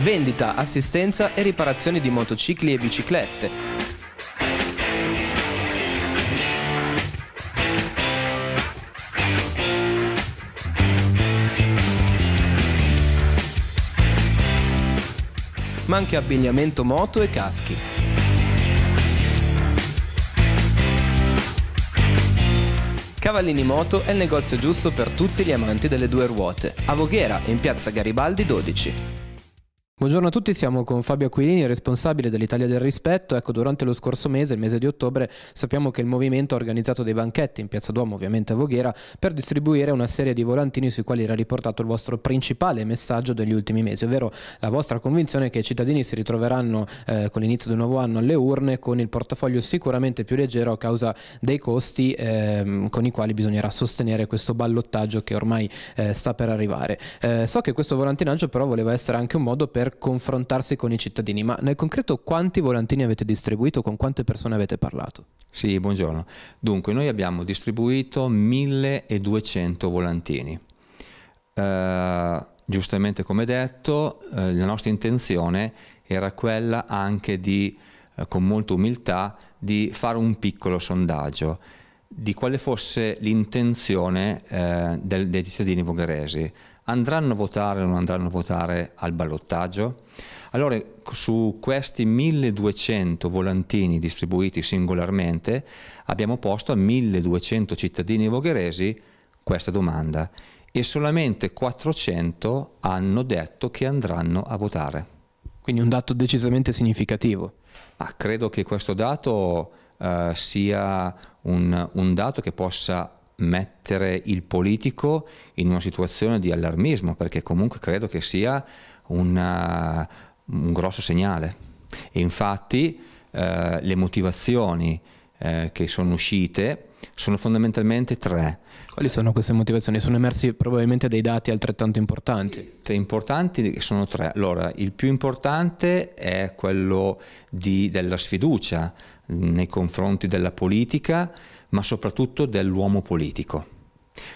vendita, assistenza e riparazione di motocicli e biciclette. Ma anche abbigliamento moto e caschi. Cavallini Moto è il negozio giusto per tutti gli amanti delle due ruote, a Voghera, in piazza Garibaldi 12. Buongiorno a tutti, siamo con Fabio Aquilini, responsabile dell'Italia del Rispetto. Ecco, durante lo scorso mese, il mese di ottobre, sappiamo che il movimento ha organizzato dei banchetti in Piazza Duomo, ovviamente a Voghera, per distribuire una serie di volantini sui quali era riportato il vostro principale messaggio degli ultimi mesi, ovvero la vostra convinzione che i cittadini si ritroveranno eh, con l'inizio del nuovo anno alle urne con il portafoglio sicuramente più leggero a causa dei costi eh, con i quali bisognerà sostenere questo ballottaggio che ormai eh, sta per arrivare. Eh, so che questo volantinaggio però voleva essere anche un modo per per confrontarsi con i cittadini, ma nel concreto quanti volantini avete distribuito, con quante persone avete parlato? Sì, buongiorno. Dunque, noi abbiamo distribuito 1200 volantini. Eh, giustamente come detto, eh, la nostra intenzione era quella anche di, eh, con molta umiltà, di fare un piccolo sondaggio di quale fosse l'intenzione eh, del, dei cittadini bulgaresi. Andranno a votare o non andranno a votare al ballottaggio? Allora, su questi 1200 volantini distribuiti singolarmente, abbiamo posto a 1200 cittadini vogheresi questa domanda e solamente 400 hanno detto che andranno a votare. Quindi un dato decisamente significativo. Ma credo che questo dato eh, sia un, un dato che possa mettere il politico in una situazione di allarmismo, perché comunque credo che sia una, eh, un grosso segnale. E infatti eh, le motivazioni eh, che sono uscite sono fondamentalmente tre. Quali sono queste motivazioni? Sono emersi probabilmente dei dati altrettanto importanti. Sì, importanti sono tre. Allora, il più importante è quello di, della sfiducia nei confronti della politica, ma soprattutto dell'uomo politico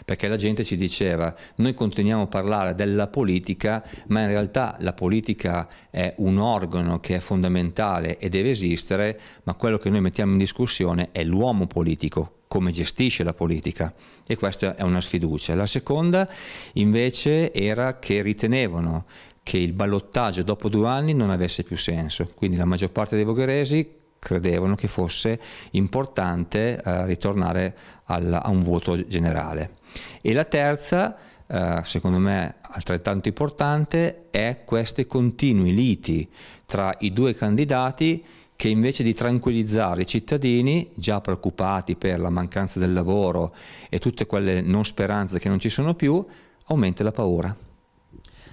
perché la gente ci diceva noi continuiamo a parlare della politica ma in realtà la politica è un organo che è fondamentale e deve esistere ma quello che noi mettiamo in discussione è l'uomo politico come gestisce la politica e questa è una sfiducia. La seconda invece era che ritenevano che il ballottaggio dopo due anni non avesse più senso, quindi la maggior parte dei vogheresi credevano che fosse importante eh, ritornare al, a un voto generale. E la terza, eh, secondo me altrettanto importante, è questi continui liti tra i due candidati che invece di tranquillizzare i cittadini già preoccupati per la mancanza del lavoro e tutte quelle non speranze che non ci sono più, aumenta la paura.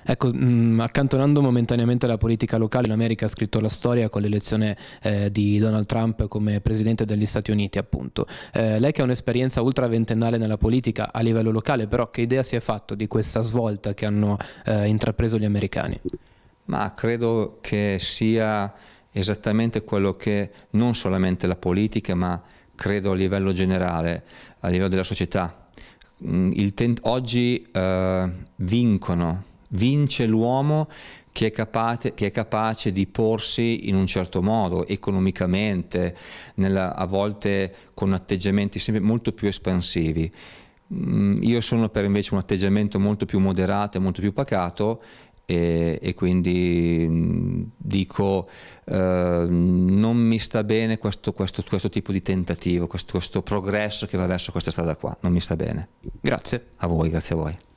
Ecco, mh, mm, accantonando momentaneamente la politica locale, l'America ha scritto la storia con l'elezione eh, di Donald Trump come presidente degli Stati Uniti, appunto. Eh, lei che ha un'esperienza ultra ventennale nella politica a livello locale, però che idea si è fatto di questa svolta che hanno eh, intrapreso gli americani? Ma credo che sia esattamente quello che non solamente la politica, ma credo a livello generale, a livello della società. Mm, oggi eh, vincono, vince l'uomo che è, capace, che è, capace, di porsi in un certo modo, economicamente, nella, a volte con atteggiamenti sempre molto più espansivi. Mm, io sono per invece un atteggiamento molto più moderato e molto più pacato e, e quindi mm, dico eh, non mi sta bene questo, questo, questo tipo di tentativo, questo, questo progresso che va verso questa strada qua, non mi sta bene. Grazie. A voi, grazie a voi.